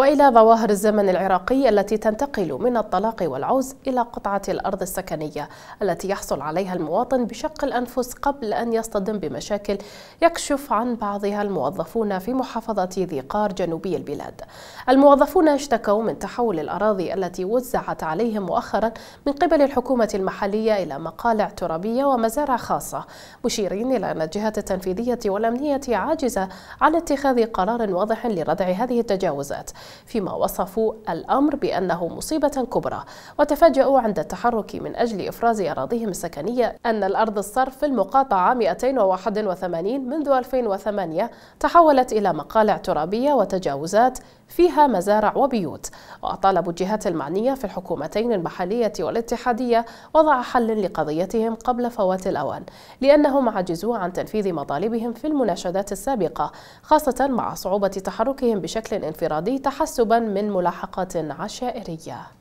والى ظواهر الزمن العراقي التي تنتقل من الطلاق والعوز الى قطعه الارض السكنيه التي يحصل عليها المواطن بشق الانفس قبل ان يصطدم بمشاكل يكشف عن بعضها الموظفون في محافظه ذي قار جنوبي البلاد. الموظفون اشتكوا من تحول الاراضي التي وزعت عليهم مؤخرا من قبل الحكومه المحليه الى مقالع ترابيه ومزارع خاصه، مشيرين الى ان الجهات التنفيذيه والامنيه عاجزه عن اتخاذ قرار واضح لردع هذه التجاوزات. فيما وصفوا الأمر بأنه مصيبة كبرى وتفاجؤوا عند التحرك من أجل إفراز أراضيهم السكنية أن الأرض الصرف في المقاطعة 281 منذ 2008 تحولت إلى مقالع ترابية وتجاوزات فيها مزارع وبيوت وطالبوا الجهات المعنية في الحكومتين المحلية والاتحادية وضع حل لقضيتهم قبل فوات الأوان لأنهم عجزوا عن تنفيذ مطالبهم في المناشدات السابقة خاصة مع صعوبة تحركهم بشكل انفرادي تحسبا من ملاحقات عشائرية